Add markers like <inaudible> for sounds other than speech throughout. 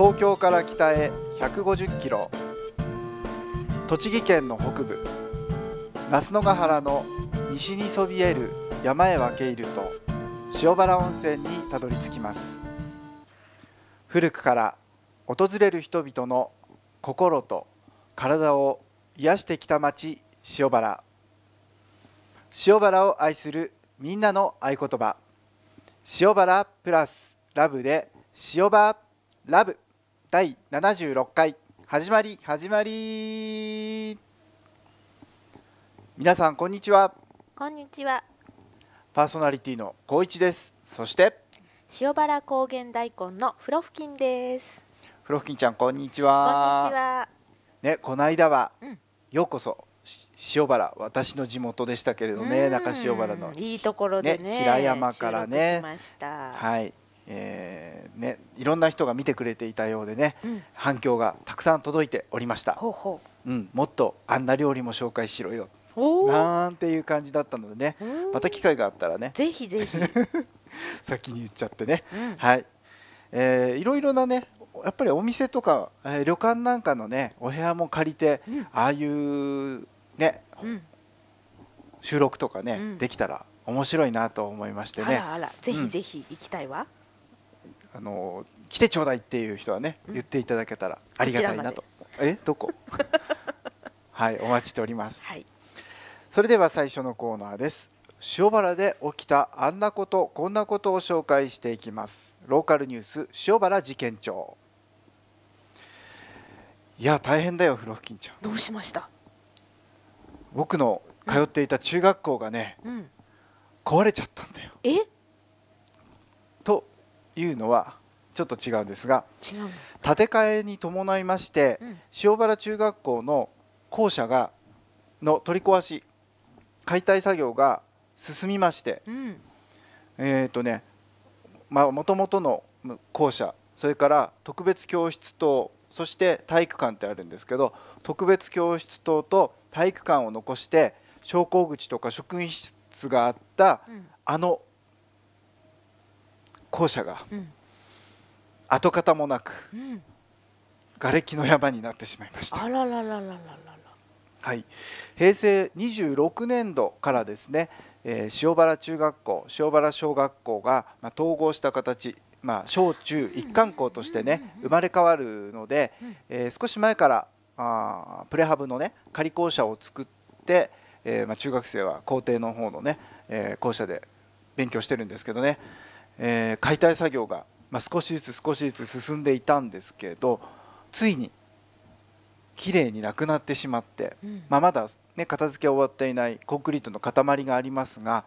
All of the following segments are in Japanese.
東京から北へ150キロ栃木県の北部那須野ヶ原の西にそびえる山へ分け入ると塩原温泉にたどり着きます古くから訪れる人々の心と体を癒してきた町塩原塩原を愛するみんなの合言葉塩原プラスラブで塩原ラブ第76回始まり始まり皆さんこんにちはこんにちはパーソナリティの高一ですそして塩原高原大根のフロフキンですフロフキンちゃんこんにちはこんにちはねこの間は、うん、ようこそ塩原私の地元でしたけれどね中塩原のいいところでね、ね、平山からねはいえーね、いろんな人が見てくれていたようでね、うん、反響がたくさん届いておりましたほうほう、うん、もっとあんな料理も紹介しろよなんていう感じだったのでねまた機会があったらねぜひぜひ <laughs> 先に言っちゃってね、うん、はい、えー、いろいろなねやっぱりお店とか、えー、旅館なんかのねお部屋も借りて、うん、ああいうね、収録とかね、できたら面白いなと思いましてねあらあらぜひぜひ行きたいわ、あの来てちょうだいっていう人はね、言っていただけたらありがたいなとえどこ <laughs> はいお待ちしております、はい、それでは最初のコーナーです塩原で起きたあんなことこんなことを紹介していきますローカルニュース塩原事件長いや大変だよ不老不均ちゃんどうしました僕の通っていた中学校がね、うん、壊れちゃったんだよえいうのはちょっと違うんですが建て替えに伴いまして、塩原中学校の校舎がの取り壊し解体作業が進みまして、えっ、とねもともとの校舎それから特別教室棟そして体育館ってあるんですけど特別教室棟と体育館を残して昇降口とか職員室があった、あの校舎が跡形もなく瓦礫の山になってしまいました。はい、平成26年度からですね、えー、塩原中学校塩原小学校が、まあ、統合した形、まあ、小中一貫校としてね生まれ変わるので、えー、少し前からあプレハブのね仮校舎を作って、えー、まあ、中学生は校庭の方のね、え校舎で勉強してるんですけどねえー、解体作業が、まあ、少しずつ少しずつ進んでいたんですけどついにきれいになくなってしまって、うん、まあ、まだ、ね、片付け終わっていないコンクリートの塊がありますが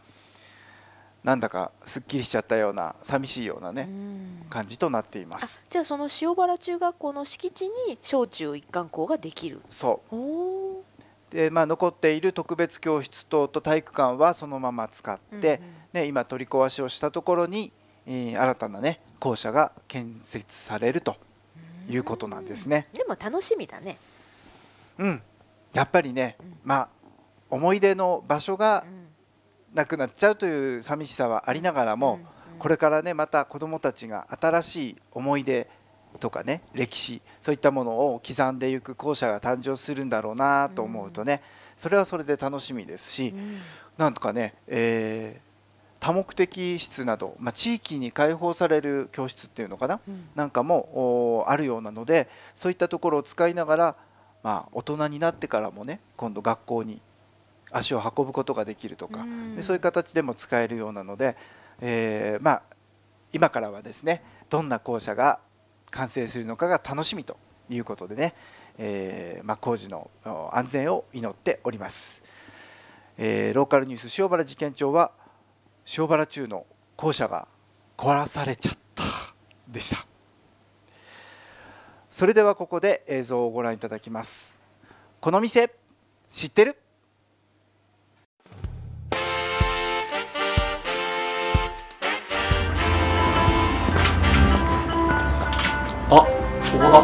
なんだかすっきりしちゃったような寂しいようなね、うん、感じとなっていますじゃあその塩原中学校の敷地に小中一貫校ができるそうで、まあ、残っている特別教室等と体育館はそのまま使って、うんうん、ね、今取り壊しをしたところに新たなね校舎が建設されるということなんですね。でも楽しみだね。うん、やっぱりね、うん、まあ思い出の場所がなくなっちゃうという寂しさはありながらも、うんうん、これからねまた子どもたちが新しい思い出とかね歴史そういったものを刻んでいく校舎が誕生するんだろうなと思うとね、それはそれで楽しみですし、うん、なんとかね、えー多目的室など、まあ、地域に開放される教室っていうのかな、うん、なんかもあるようなのでそういったところを使いながら、まあ、大人になってからもね今度学校に足を運ぶことができるとか、うん、でそういう形でも使えるようなので、えー、まあ、今からはですねどんな校舎が完成するのかが楽しみということでね、えー、まあ、工事の安全を祈っております。えー、ローカルニュース塩原事件長は塩原中の校舎が壊されちゃったでしたそれではここで映像をご覧いただきますこの店知ってるあ、ここだ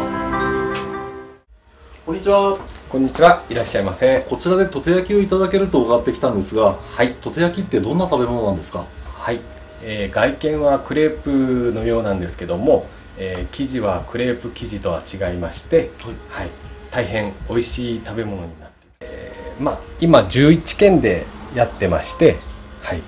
こんにちはこんにちは、いらっしゃいませ。こちらでとて焼きをいただけると伺ってきたんですが、はい、とて焼きってどんな食べ物なんですか。はい、えー、外見はクレープのようなんですけども、えー、生地はクレープ生地とは違いまして、はい、はい、大変美味しい食べ物になって、えー、まあ今11件でやってまして、はい、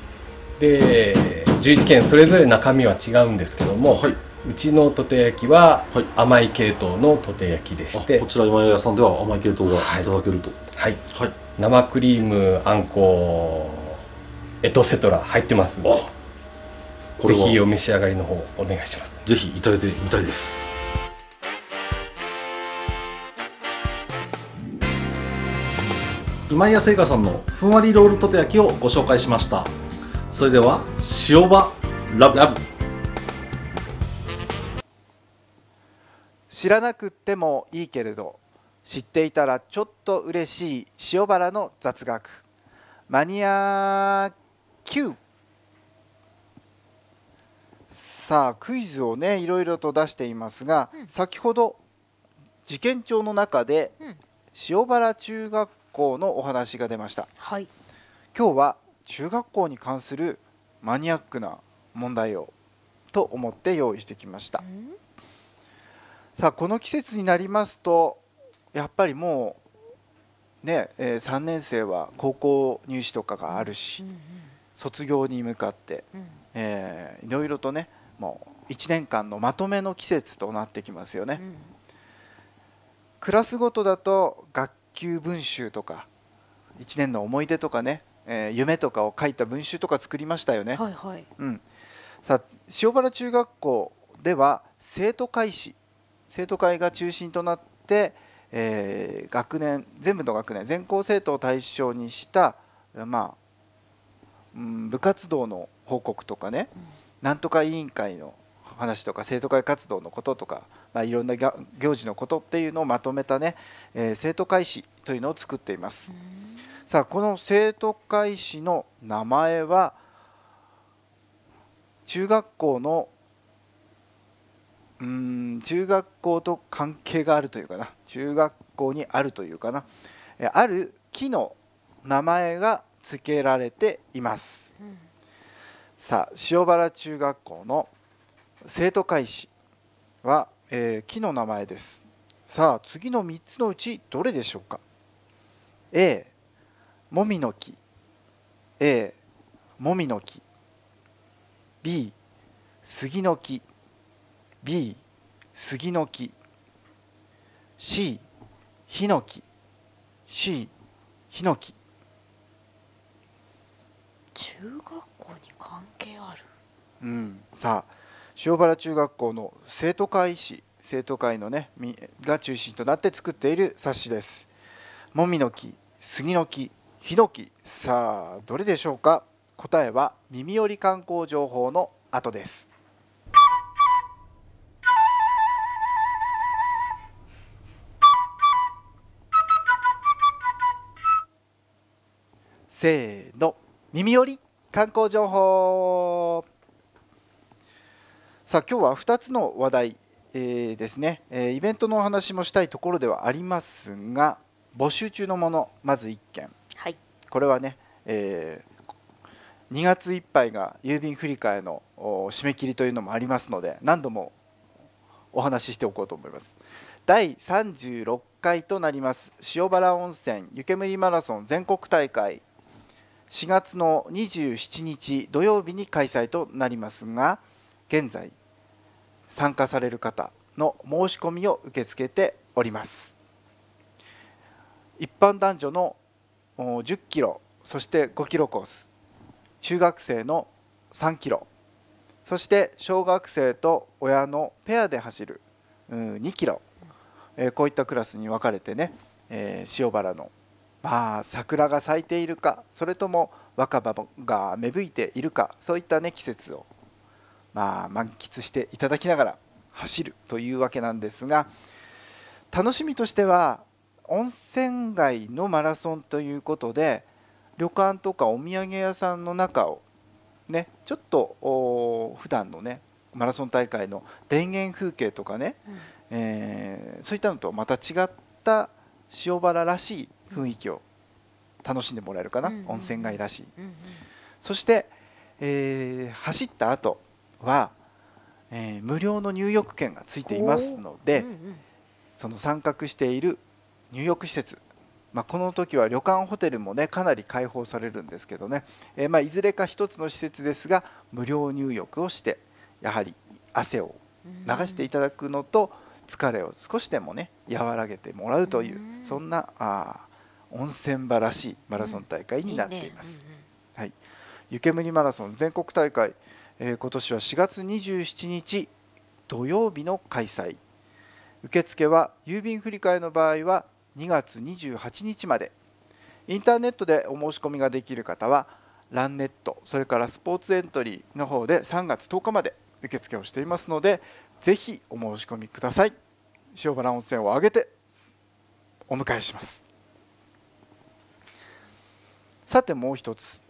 で11件それぞれ中身は違うんですけども、はいうちのとて焼きは甘い系統のとて焼きでして、はい、こちら今井屋さんでは甘い系統がいただけるとはい、はい、生クリームあんこエトセトラ入ってますぜひお召し上がりの方お願いしますぜひいただいてみたいです今井製菓さんのふんわりロールとて焼きをご紹介しましたそれでは塩場ラブラブ知らなくってもいいけれど知っていたらちょっと嬉しい塩原の雑学マニア Q さあクイズをねいろいろと出していますが、うん、先ほど事件帳の中で、うん、塩原中学校のお話が出ました、はい、今日は中学校に関するマニアックな問題をと思って用意してきました。うんさあこの季節になりますとやっぱりもうね、えー、3年生は高校入試とかがあるし、うんうん、卒業に向かって、うん、えー、いろいろとねもう1年間のまとめの季節となってきますよね。うん、クラスごとだと学級文集とか1年の思い出とかね、えー、夢とかを書いた文集とか作りましたよね。はいはい、うん、さあ塩原中学校では生徒会誌生徒会が中心となって、えー、学年全部の学年全校生徒を対象にした、まあうん、部活動の報告とかね、うん、なんとか委員会の話とか生徒会活動のこととか、まあ、いろんな行事のことっていうのをまとめたね、えー、生徒会誌というのを作っています。さあこの生徒会誌の名前は中学校のうん中学校と関係があるというかな中学校にあるというかなある木の名前が付けられています、うん、さあ塩原中学校の生徒会誌は、えー、木の名前ですさあ次の3つのうちどれでしょうか A もみの木 A もみの木 B 杉の木 B 杉の木 C ヒノキ C ヒノキ中学校に関係あるうんさあ塩原中学校の生徒会誌生徒会のねが中心となって作っている冊子ですもみの木杉の木ヒノキさあどれでしょうか答えは耳寄り観光情報の後ですせーの耳寄り観光情報さあ今日は2つの話題、えー、ですね、えー、イベントのお話もしたいところではありますが募集中のものまず1件、はい、これはね、えー、2月いっぱいが郵便振り替えの締め切りというのもありますので何度もお話ししておこうと思います第36回となります塩原温泉湯煙マラソン全国大会4月の27日土曜日に開催となりますが現在参加される方の申し込みを受け付けております一般男女の10キロそして5キロコース中学生の3キロそして小学生と親のペアで走る2キロこういったクラスに分かれてね塩原のまあ、桜が咲いているかそれとも若葉が芽吹いているかそういった、ね、季節を、まあ、満喫していただきながら走るというわけなんですが楽しみとしては温泉街のマラソンということで旅館とかお土産屋さんの中を、ね、ちょっと普段のねマラソン大会の田園風景とかね、うん、えー、そういったのとまた違った塩原らしい雰囲気を楽しんでもらえるかな、うんうん、温泉街らしい、うんうん、そして、えー、走った後は、えー、無料の入浴券がついていますので、うんうん、その参画している入浴施設まあ、この時は旅館ホテルもねかなり開放されるんですけどね、えー、まあいずれか1つの施設ですが無料入浴をしてやはり汗を流していただくのと疲れを少しでもね和らげてもらうというそんなあ温泉場らしいマラソン大会になっています。はい、湯煙マラソン全国大会、えー、今年は4月27日土曜日の開催受付は郵便振替の場合は2月28日までインターネットでお申し込みができる方はランネットそれからスポーツエントリーの方で3月10日まで受付をしていますのでぜひお申し込みください塩原温泉を挙げてお迎えしますさてもう一つ、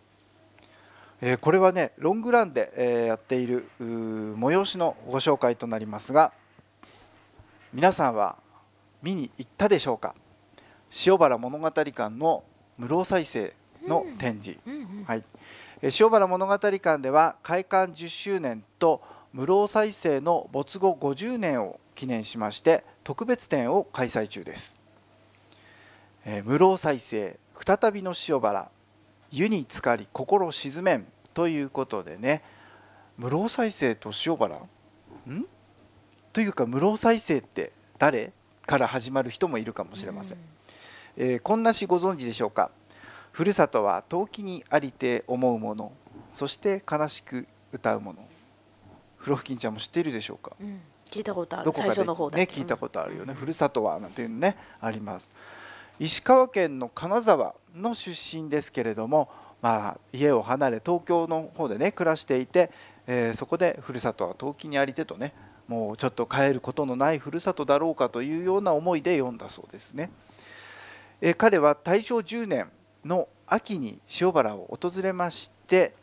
えー、これはねロングランで、えやっている催しのご紹介となりますが皆さんは見に行ったでしょうか塩原物語館の室生再生の展示、はい、え塩原物語館では開館10周年と室生再生の没後50年を記念しまして特別展を開催中です、えー、室生再生再びの塩原湯に浸かり心を沈めんということでね無老再生と塩原んというか無老再生って誰から始まる人もいるかもしれません、えー、こんな詩ご存知でしょうかふるさとは遠きにありて思うものそして悲しく歌うものふろふきんちゃんも知っているでしょうか、うん、聞いたことあるどこかで、ね、聞いたことあるよね、うん、ふるさとはなんていうのねあります石川県の金沢の出身ですけれども、まあ、家を離れ東京の方でね暮らしていて、えー、そこでふるさとは遠きにありてとねもうちょっと帰ることのないふるさとだろうかというような思いで読んだそうですね。えー、彼は大正10年の秋に塩原を訪れまして、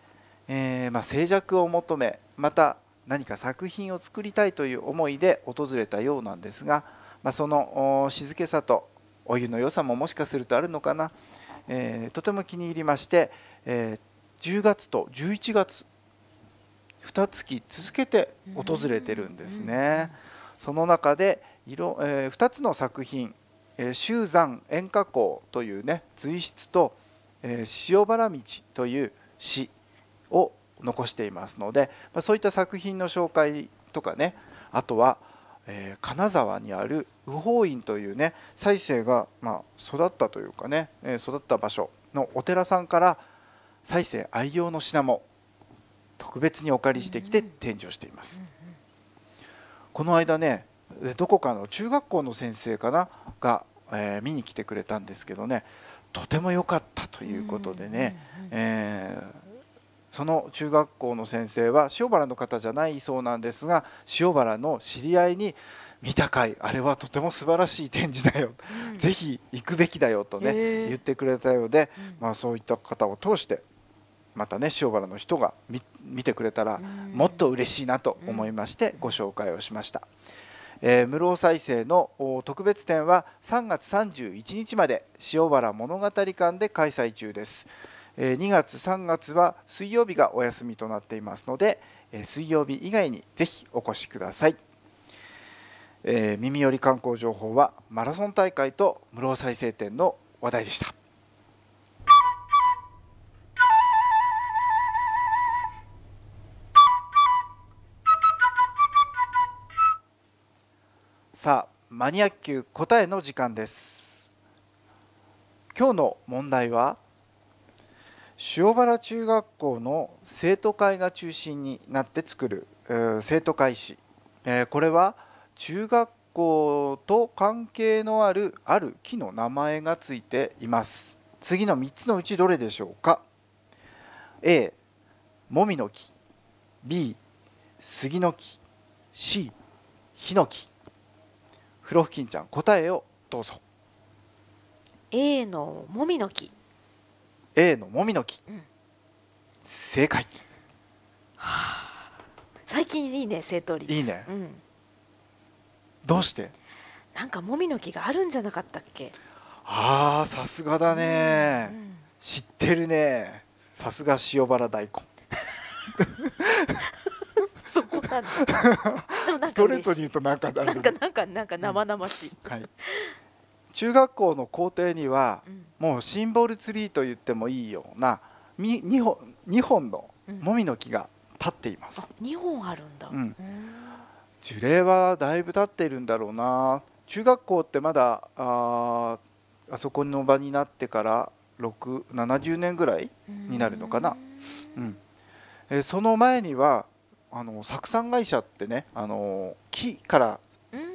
えー、まあ、静寂を求めまた何か作品を作りたいという思いで訪れたようなんですが、まあ、その静けさとお湯の良さももしかするとあるのかな、えー、とても気に入りまして、えー、10月と11月2月続けて訪れてるんですね。その中で色、えー、2つの作品「えー、周山演歌港」というね随筆と「えー、塩原道」という詩を残していますので、まあ、そういった作品の紹介とかねあとは「えー、金沢にある右法院というね再生が、まあ、育ったというかね、えー、育った場所のお寺さんから再生愛用の品も特別にお借りしてきて展示をしています。この間ねどこかの中学校の先生かなが、えー、見に来てくれたんですけどねとても良かったということでね、えーその中学校の先生は塩原の方じゃないそうなんですが塩原の知り合いに見たかいあれはとても素晴らしい展示だよ、うん、ぜひ行くべきだよとね、言ってくれたようで、うん、まあ、そういった方を通してまたね塩原の人が見てくれたらもっと嬉しいなと思いましてご紹介をしました。えー、室尾再生の特別展は3月31日まで塩原物語館で開催中です。2月3月は水曜日がお休みとなっていますので水曜日以外にぜひお越しください、えー、耳寄り観光情報はマラソン大会と室生再生展の話題でしたさあマニアック答えの時間です今日の問題は「塩原中学校の生徒会が中心になって作る、生徒会誌、えー、これは中学校と関係のあるある木の名前がついています次の3つのうちどれでしょうか A もみの木 B 杉の木 C ヒノキふろふきんちゃん答えをどうぞ A のもみの木 A のもみの木、うん、正解、はあ、最近いいね正答率いいね、うん、どうしてなんかもみの木があるんじゃなかったっけあーさすがだね、うんうん、知ってるねさすが塩原大根 <laughs> そこなんだ <laughs> ストレートに言うとなんかなんかなんかなんか生々しい、はい中学校の校庭には、もうシンボルツリーと言ってもいいような2本 ,2 本のもみの木が立っています。うん、本あるんだ、うん、樹齢はだいぶ立っているんだろうな中学校ってまだああそこの場になってから670年ぐらいになるのかな。うん、えー、その前にはあの酢酸会社ってねあの木から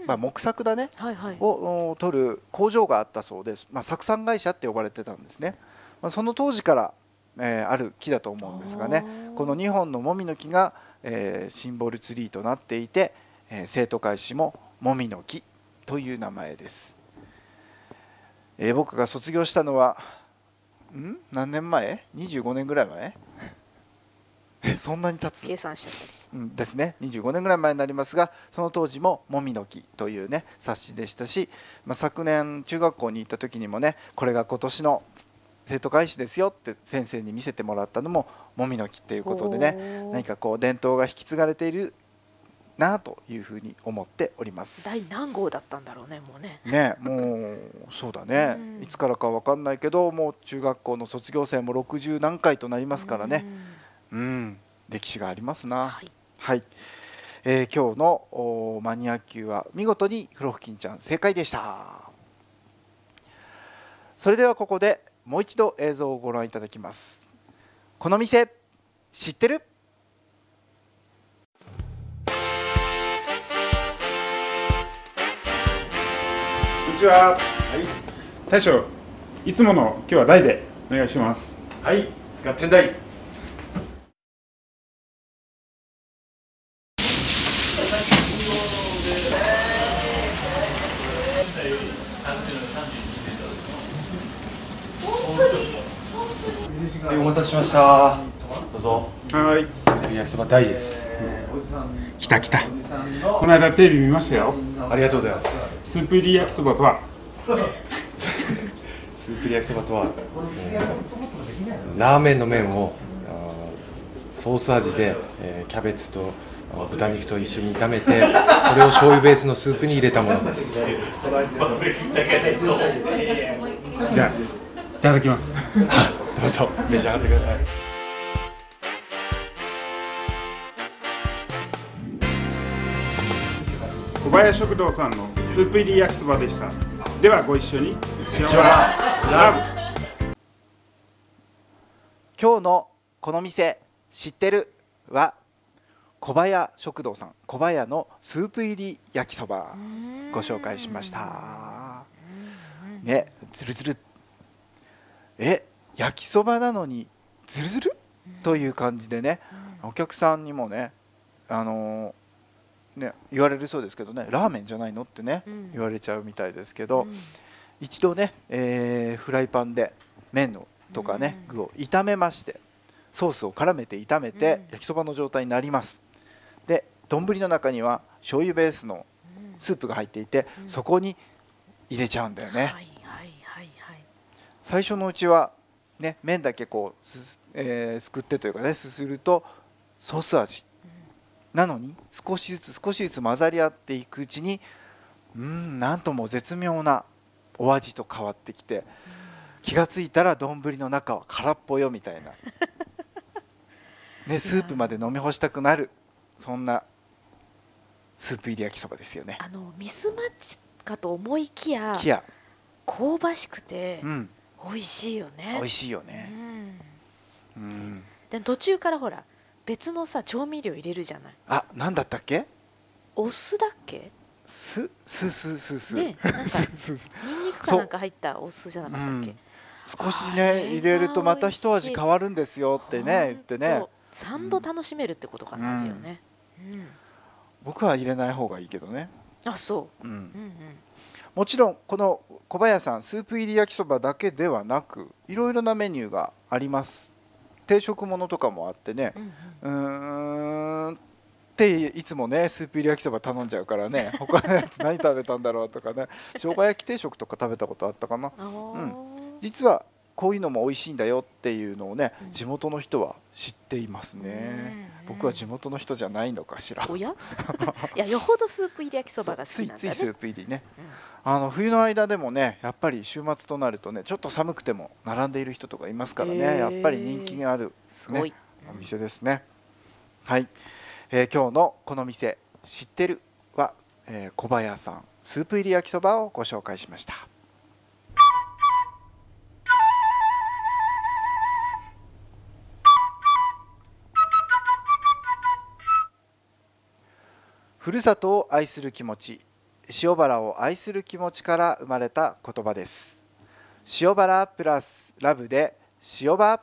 まあ、木作だね、はいはい、を取る工場があったそうです、まあ、作産会社って呼ばれてたんですね、まあ、その当時から、えー、ある木だと思うんですがねこの2本のもみの木が、えー、シンボルツリーとなっていて、えー、生徒会誌も「もみの木」という名前です、えー、僕が卒業したのはん何年前25年ぐらい前そんなに経つ計算しちゃったりして、うん、ですね25年ぐらい前になりますがその当時も「もみの木」というね冊子でしたし、まあ、昨年中学校に行った時にもねこれが今年の生徒会誌ですよって先生に見せてもらったのも「もみの木」っていうことでね何かこう伝統が引き継がれているなというふうに思っております第何号だったんだろうねもうねねもうそうだね、いつからか分かんないけどもう中学校の卒業生も60何回となりますからねうん、歴史がありますな。はい、はい、えー、今日のマニア級は見事にフロフキンちゃん正解でした。それではここでもう一度映像をご覧いただきます。この店知ってる？こんにちは。はい。大将いつもの今日は大でお願いします。はい。合点大。しましたどうぞはい焼きそば大です、えー、来た来たこの間テレビ見ましたよありがとうございますスープ入り焼きそばとは <laughs> スープ入り焼きそばとは、ラーメンの麺をソース味で、えー、キャベツと豚肉と一緒に炒めてそれを醤油ベースのスープに入れたものですじゃあいただきます <laughs> どうぞ召し上がってください小林食堂さんのスープ入り焼きそばでしたではご一緒に今日のこの店知ってるは小林食堂さん小林のスープ入り焼きそばご紹介しましたねずるずるえ焼きそばなのにズルズルという感じでね、お客さんにもねあのね言われるそうですけどねラーメンじゃないのってね、言われちゃうみたいですけど、一度ね、えー、フライパンで麺のとかね、具を炒めましてソースを絡めて炒めて焼きそばの状態になります。で丼の中には醤油ベースのスープが入っていて、そこに入れちゃうんだよね。最初のうちはね、麺だけこうす,、えー、すくってというかねすするとソース味なのに少しずつ少しずつ混ざり合っていくうちにうんなんとも絶妙なお味と変わってきて気が付いたら丼の中は空っぽよみたいな、ね、スープまで飲み干したくなるそんなスープ入り焼きそばですよね。あのミスマッチかと思いきや香ばしくて、うん、美味しいよね美味しいよねうん、うん、で途中からほら別のさ調味料入れるじゃないあ何だったっけお酢だっけすすすすすねなんか <laughs> ニかなんか入ったお酢じゃなかったっけ、うん、少しね入れるとまた一味変わるんですよってね言ってね3度楽しめるってことかな、うん、味よね、うん、僕は入れない方がいいけどねあそう、うん、うんうんもちろんこの小林さんスープ入り焼きそばだけではなくいろいろなメニューがあります定食ものとかもあってねうんっていつもねスープ入り焼きそば頼んじゃうからね <laughs> 他のやつ何食べたんだろうとかね生姜焼き定食とか食べたことあったかな、うん、実はこういうのも美味しいんだよっていうのをね、地元の人は知っていますね。僕は地元の人じゃないのかしら。おや？<laughs> いやよほどスープ入り焼きそばが好きなんだ、ね、ついついスープ入りね。あの冬の間でもねやっぱり週末となるとねちょっと寒くても並んでいる人とかいますからね、えー、やっぱり人気がある、ね、すごいお店ですね。はい、えー、今日のこの店知ってるは、えー、小林さんスープ入り焼きそばをご紹介しました。ふるさとを愛する気持ち塩原を愛する気持ちから生まれた言葉です塩原プラスラブで塩原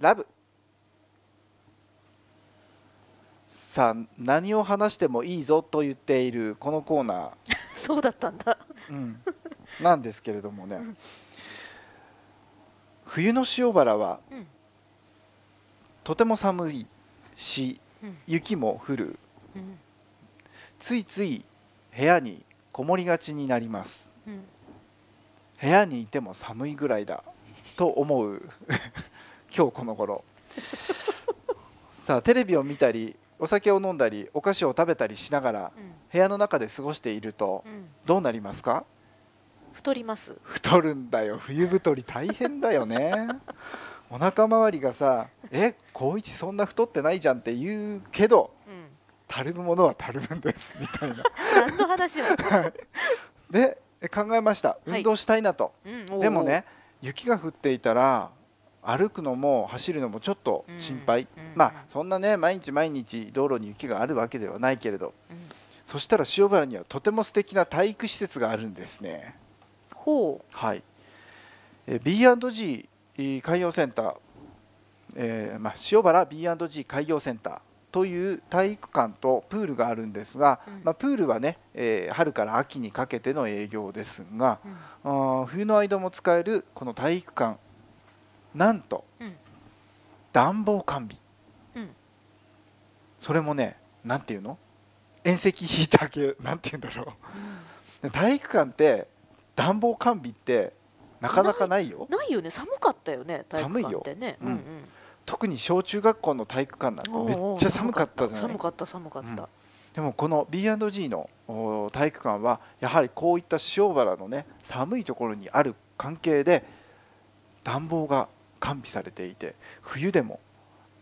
ラブさあ何を話してもいいぞと言っているこのコーナー <laughs> そうだったんだ、うん、なんですけれどもね、冬の塩原は、うん、とても寒いし、雪も降る、うんついつい部屋にこもりがちになります、うん、部屋にいても寒いぐらいだと思う <laughs> 今日この頃さあテレビを見たりお酒を飲んだりお菓子を食べたりしながら、うん、部屋の中で過ごしていると、うん、どうなりますか太ります太るんだよ冬太り大変だよねお腹周りがさ「え高一そんな太ってないじゃん」って言うけど足るものは足るんですみたいな何の話を、はい、で考えました運動したいなと、はいうん、でもね雪が降っていたら歩くのも走るのもちょっと心配、うんうん、まあそんなね毎日毎日道路に雪があるわけではないけれど、うん、そしたら塩原にはとても素敵な体育施設があるんですねほうはい B&G 海洋センター、えーまあ、塩原 B&G 海洋センターという体育館とプールがあるんですが、うん、まあ、プールはね、えー、春から秋にかけての営業ですが、うん、あ冬の間も使えるこの体育館なんと、うん、暖房完備、それもねなんていうの遠赤ヒーター系何て言うんだろう、体育館って暖房完備ってなかなかないよないよね寒かったよね体育館ってね寒いよ、うん特に小中学校の体育館なんてめっちゃ寒かったじゃない寒かった寒かった、うん、でもこの B&G の体育館はやはりこういった塩原のね寒いところにある関係で暖房が完備されていて冬でも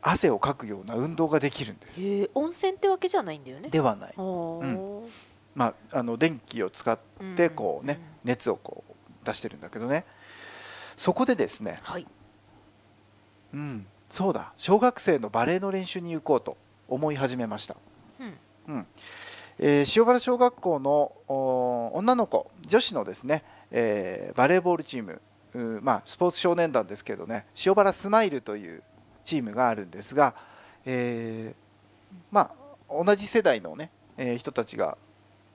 汗をかくような運動ができるんです、えー、温泉ってわけじゃないんだよねではない、うん、まあ、あの電気を使ってこうね、うんうん、熱をこう出してるんだけどねそこでですね、はい、うん、そうだ小学生のバレエの練習に行こうと思い始めました、うん、うん、えー、塩原小学校の女の子女子のですね、えー、バレーボールチームまあ、スポーツ少年団ですけどね塩原スマイルというチームがあるんですが、えー、まあ、同じ世代のね、え人たちが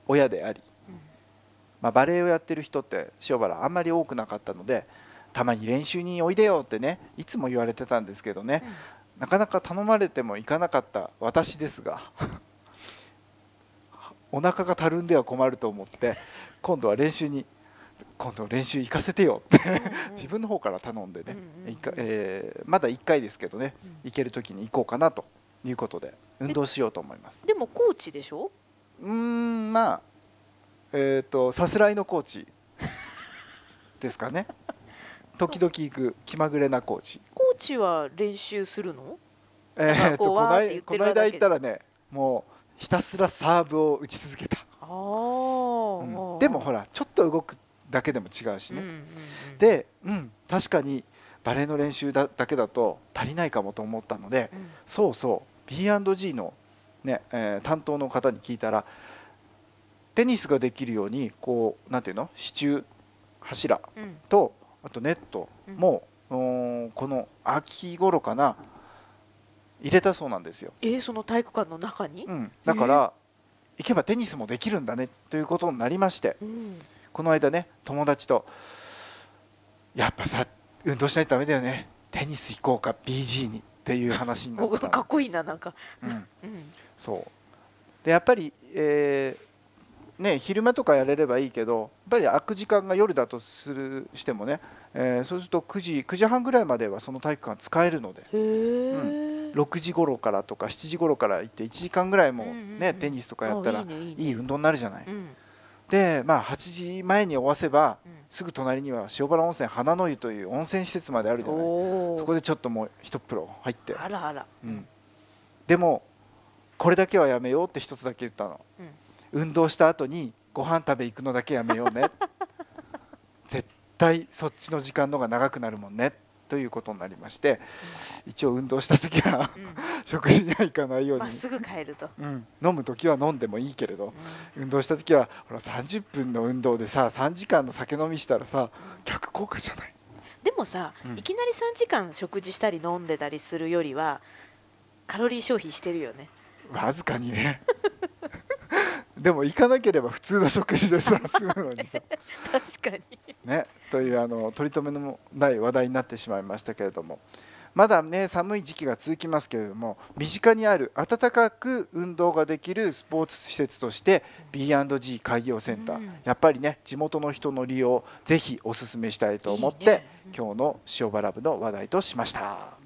親であり、まあ、バレエをやってる人って塩原あんまり多くなかったので、たまに練習においでよってねいつも言われてたんですけどね、うん、なかなか頼まれても行かなかった私ですがお腹がたるんでは困ると思って今度は練習に今度練習行かせてよって <laughs> 自分の方から頼んでね、うんうんえー、まだ1回ですけどね、うん、行ける時に行こうかなということで運動しようと思いますでもコーチでしょうんまあえっ、ー、とさすらいのコーチですかね時々行く気まぐれなコーチコーチは練習するのえー、っとこないこの間行ったらねもうひたすらサーブを打ち続けたあ、うん、でもほらちょっと動くだけでも違うしね、うんうんうん、で、うん、確かにバレーの練習だだけだと足りないかもと思ったので、うん、そうそう B&G のね、ねえー、担当の方に聞いたらテニスができるようにこうなんていうの支柱柱と、うんあとネットも、うん、この秋頃かな入れたそうなんですよ。えー、その体育館の中に、うん、だから、えー、行けばテニスもできるんだねということになりまして、うん、この間ね友達と「やっぱさ運動しないとダメだよねテニス行こうか BG に」っていう話になった <laughs> かっこいいななんか、うん、うん、そうでやっぱり、えー、ね、昼間とかやれればいいけどやっぱり空く時間が夜だとするしてもね、えー、そうすると9時9時半ぐらいまではその体育館使えるので、うん、6時頃からとか7時頃から行って1時間ぐらいもね、うんうん、テニスとかやったらいい運動になるじゃない。いいねいいねで、まあ、8時前に終わせば、すぐ隣には塩原温泉花の湯という温泉施設まであるじゃないそこでちょっともう一風呂入ってあらあら、うん、でもこれだけはやめようって一つだけ言ったの。うん運動した後にご飯食べ行くのだけやめようね <laughs> 絶対そっちの時間の方が長くなるもんねということになりまして一応運動した時は、うん、食事には行かないように、ますぐ帰ると、うん、飲む時は飲んでもいいけれど、うん、運動した時はほら30分の運動でさ3時間の酒飲みしたらさ逆効果じゃないでもさ、いきなり3時間食事したり飲んでたりするよりはカロリー消費してるよねわずかにね <laughs> でも行かなければ普通の食事でさ <laughs> 済むのにさ確かに、ね、というあの取り留めのない話題になってしまいましたけれどもまだね寒い時期が続きますけれども身近にある暖かく運動ができるスポーツ施設として B&G 開業センター、うん、やっぱりね地元の人の利用ぜひおすすめしたいと思って、今日の塩原部の話題としました。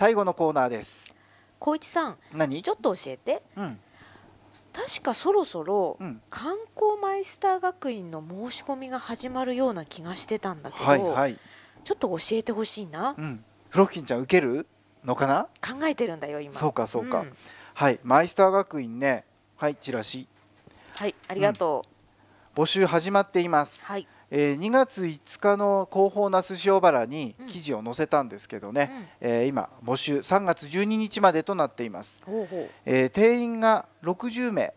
最後のコーナーです光一さん何ちょっと教えて、うん、確かそろそろ観光マイスター学院の申し込みが始まるような気がしてたんだけど、はいはい、ちょっと教えてほしいな、うん、フロッキンちゃん受けるのかな考えてるんだよ今そうかそうか、うん、はいマイスター学院ねはいチラシはいありがとう、募集始まっています、はい、えー、2月5日の広報那須塩原に記事を載せたんですけどね、うん、えー、今募集3月12日までとなっています、えー、定員が60名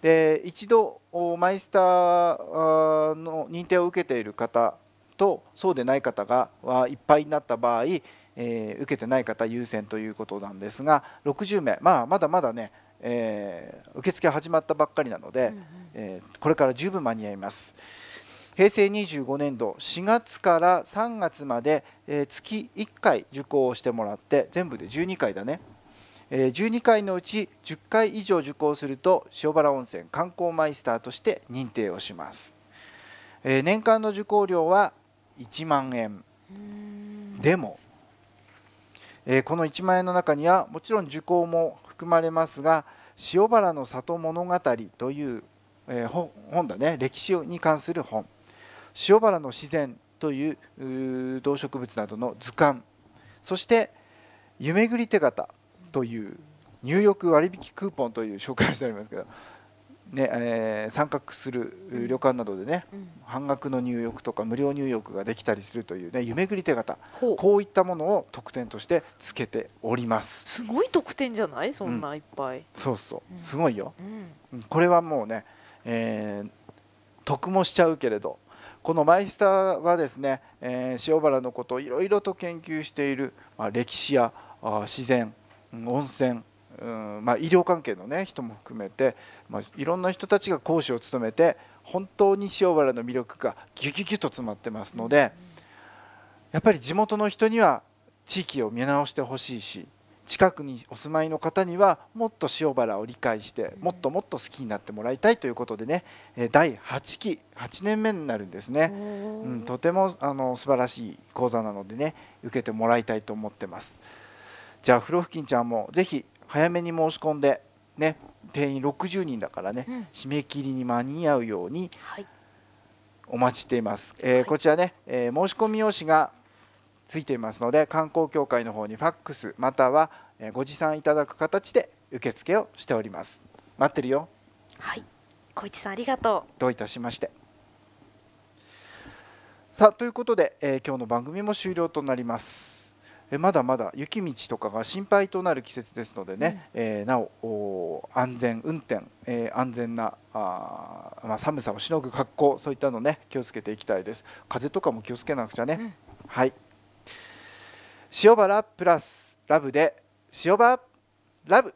で一度マイスターの認定を受けている方とそうでない方がいっぱいになった場合、えー、受けてない方優先ということなんですが60名、まあ、まだまだね、えー、受付始まったばっかりなので、うんうん、えー、これから十分間に合います。平成25年度4月から3月まで、え月1回受講をしてもらって全部で12回だね、え12回のうち10回以上受講すると塩原温泉観光マイスターとして認定をします、え年間の受講料は1万円でも、えこの1万円の中にはもちろん受講も含まれますが塩原の里物語という、え本だね歴史に関する本塩原の自然という動植物などの図鑑そして夢ぐり手形という入浴割引クーポンという紹介してありますけど、ねえー、参画する旅館などでね、うん、半額の入浴とか無料入浴ができたりするというね夢ぐり手形こういったものを特典としてつけておりますすごい特典じゃないそんないっぱい、うん、そうそう、すごいよ、うん、これはもうね、えー、得もしちゃうけれどこのマイスターはですね、えー、塩原のことをいろいろと研究している、まあ、歴史や自然温泉うんまあ、医療関係の、ね、人も含めて、まあ、いろんな人たちが講師を務めて本当に塩原の魅力がギュギュギュと詰まってますのでやっぱり地元の人には地域を見直してほしいし近くにお住まいの方にはもっと塩原を理解してもっともっと好きになってもらいたいということでね第8期8年目になるんですね、うん、とてもあの素晴らしい講座なのでね受けてもらいたいと思ってますじゃあ風呂ふきんちゃんもぜひ早めに申し込んでね定員60人だからね、うん、締め切りに間に合うようにお待ちしています、はい、えー、こちらね、えー、申し込み用紙がついていますので観光協会の方にファックスまたはご持参いただく形で受付をしております待ってるよはい小市さんありがとうどういたしましてさあということで、えー、今日の番組も終了となりますえまだまだ雪道とかが心配となる季節ですのでね、うん、えー、なおお安全運転、えー、安全なあ、まあ、寒さをしのぐ格好そういったのね気をつけていきたいです風とかも気をつけなくちゃね、うん、はい塩原プラスラブで塩原ラブ